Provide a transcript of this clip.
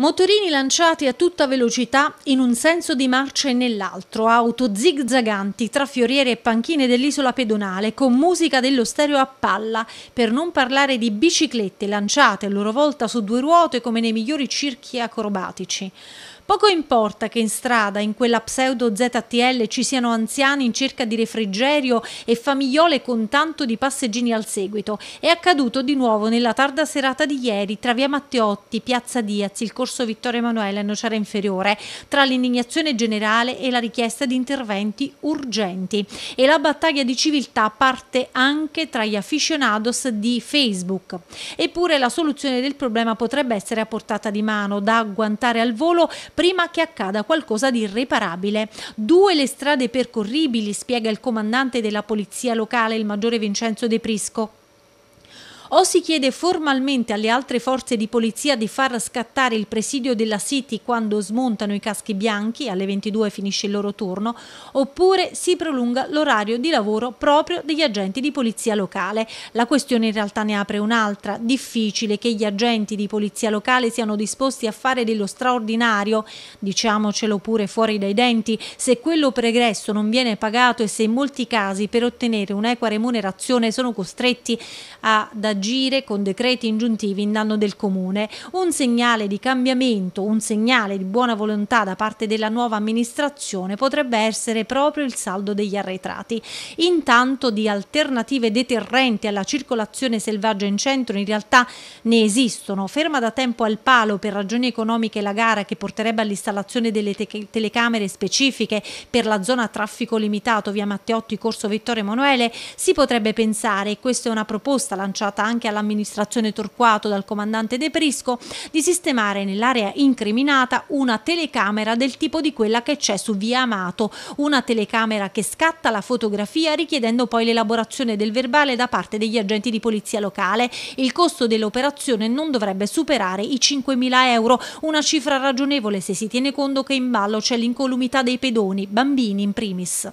Motorini lanciati a tutta velocità in un senso di marcia e nell'altro, auto zigzaganti tra fioriere e panchine dell'isola pedonale con musica dello stereo a palla, per non parlare di biciclette lanciate a loro volta su due ruote come nei migliori circhi acrobatici. Poco importa che in strada, in quella pseudo ZTL, ci siano anziani in cerca di refrigerio e famigliole con tanto di passeggini al seguito. È accaduto di nuovo nella tarda serata di ieri tra via Matteotti, piazza Diaz, il corso Vittorio Emanuele e Nocera Inferiore, tra l'indignazione generale e la richiesta di interventi urgenti. E la battaglia di civiltà parte anche tra gli aficionados di Facebook. Eppure la soluzione del problema potrebbe essere a portata di mano, da agguantare al volo prima che accada qualcosa di irreparabile. Due le strade percorribili, spiega il comandante della polizia locale, il maggiore Vincenzo De Prisco o si chiede formalmente alle altre forze di polizia di far scattare il presidio della City quando smontano i caschi bianchi, alle 22 finisce il loro turno, oppure si prolunga l'orario di lavoro proprio degli agenti di polizia locale. La questione in realtà ne apre un'altra, difficile che gli agenti di polizia locale siano disposti a fare dello straordinario, diciamocelo pure fuori dai denti, se quello pregresso non viene pagato e se in molti casi per ottenere un'equa remunerazione sono costretti ad agire agire con decreti ingiuntivi in danno del Comune. Un segnale di cambiamento, un segnale di buona volontà da parte della nuova amministrazione potrebbe essere proprio il saldo degli arretrati. Intanto di alternative deterrenti alla circolazione selvaggia in centro in realtà ne esistono. Ferma da tempo al palo per ragioni economiche la gara che porterebbe all'installazione delle te telecamere specifiche per la zona traffico limitato via Matteotti Corso Vittorio Emanuele, si potrebbe pensare, e questa è una proposta lanciata anche anche all'amministrazione Torquato dal comandante De Prisco di sistemare nell'area incriminata una telecamera del tipo di quella che c'è su via Amato, una telecamera che scatta la fotografia richiedendo poi l'elaborazione del verbale da parte degli agenti di polizia locale. Il costo dell'operazione non dovrebbe superare i 5.000 euro, una cifra ragionevole se si tiene conto che in ballo c'è l'incolumità dei pedoni, bambini in primis.